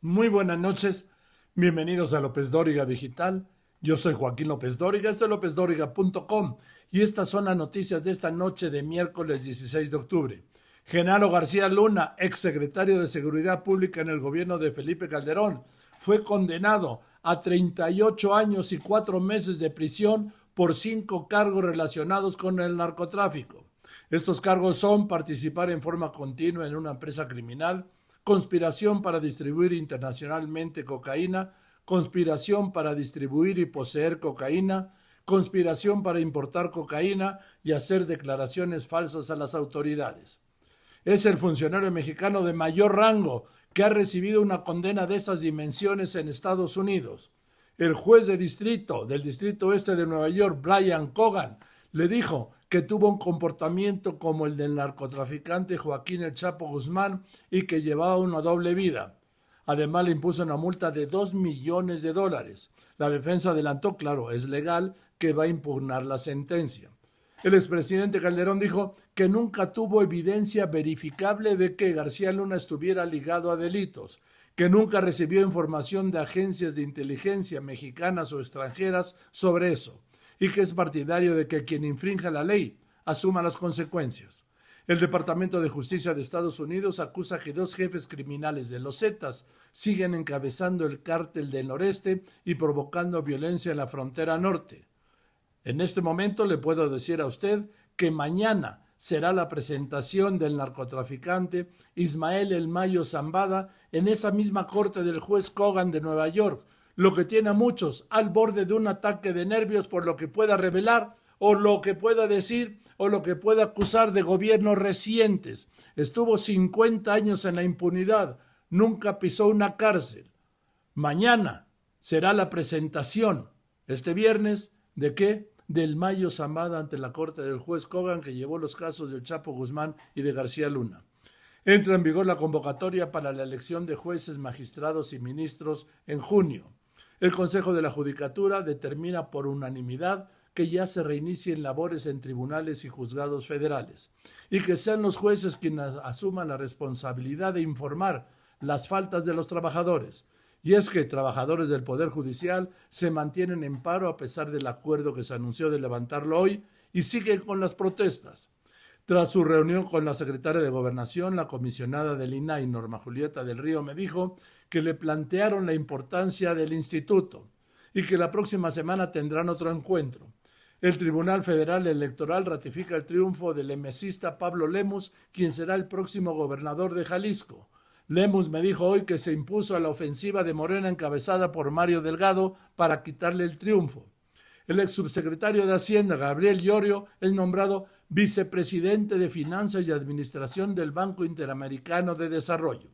Muy buenas noches, bienvenidos a López Dóriga Digital. Yo soy Joaquín López Dóriga, esto es lópezdóriga.com y estas son las noticias de esta noche de miércoles 16 de octubre. Genaro García Luna, exsecretario de Seguridad Pública en el gobierno de Felipe Calderón, fue condenado a 38 años y 4 meses de prisión por cinco cargos relacionados con el narcotráfico. Estos cargos son participar en forma continua en una empresa criminal, conspiración para distribuir internacionalmente cocaína, conspiración para distribuir y poseer cocaína, conspiración para importar cocaína y hacer declaraciones falsas a las autoridades. Es el funcionario mexicano de mayor rango que ha recibido una condena de esas dimensiones en Estados Unidos. El juez de distrito del Distrito Oeste de Nueva York, Brian Cogan, le dijo que tuvo un comportamiento como el del narcotraficante Joaquín El Chapo Guzmán y que llevaba una doble vida. Además le impuso una multa de 2 millones de dólares. La defensa adelantó, claro, es legal, que va a impugnar la sentencia. El expresidente Calderón dijo que nunca tuvo evidencia verificable de que García Luna estuviera ligado a delitos, que nunca recibió información de agencias de inteligencia mexicanas o extranjeras sobre eso y que es partidario de que quien infrinja la ley asuma las consecuencias. El Departamento de Justicia de Estados Unidos acusa que dos jefes criminales de los Zetas siguen encabezando el cártel del noreste y provocando violencia en la frontera norte. En este momento le puedo decir a usted que mañana será la presentación del narcotraficante Ismael El Mayo Zambada en esa misma corte del juez Cogan de Nueva York, lo que tiene a muchos al borde de un ataque de nervios por lo que pueda revelar o lo que pueda decir o lo que pueda acusar de gobiernos recientes. Estuvo 50 años en la impunidad, nunca pisó una cárcel. Mañana será la presentación, este viernes, de qué? Del Mayo Zamada ante la corte del juez Cogan que llevó los casos del Chapo Guzmán y de García Luna. Entra en vigor la convocatoria para la elección de jueces, magistrados y ministros en junio. El Consejo de la Judicatura determina por unanimidad que ya se reinicien labores en tribunales y juzgados federales y que sean los jueces quienes asuman la responsabilidad de informar las faltas de los trabajadores. Y es que trabajadores del Poder Judicial se mantienen en paro a pesar del acuerdo que se anunció de levantarlo hoy y siguen con las protestas. Tras su reunión con la secretaria de Gobernación, la comisionada del INAI, Norma Julieta del Río, me dijo que le plantearon la importancia del instituto y que la próxima semana tendrán otro encuentro. El Tribunal Federal Electoral ratifica el triunfo del emesista Pablo Lemus, quien será el próximo gobernador de Jalisco. Lemus me dijo hoy que se impuso a la ofensiva de Morena encabezada por Mario Delgado para quitarle el triunfo. El ex subsecretario de Hacienda, Gabriel Llorio, es nombrado vicepresidente de Finanzas y Administración del Banco Interamericano de Desarrollo.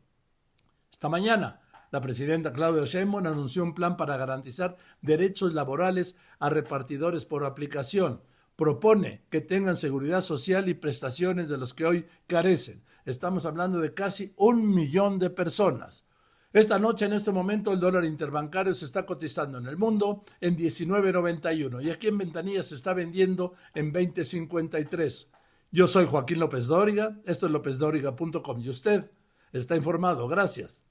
Esta mañana, la presidenta Claudia Sheinbaum anunció un plan para garantizar derechos laborales a repartidores por aplicación. Propone que tengan seguridad social y prestaciones de los que hoy carecen. Estamos hablando de casi un millón de personas. Esta noche, en este momento, el dólar interbancario se está cotizando en el mundo en 19.91 y aquí en Ventanilla se está vendiendo en 20.53. Yo soy Joaquín López Dóriga, esto es lópezdóriga.com y usted está informado. Gracias.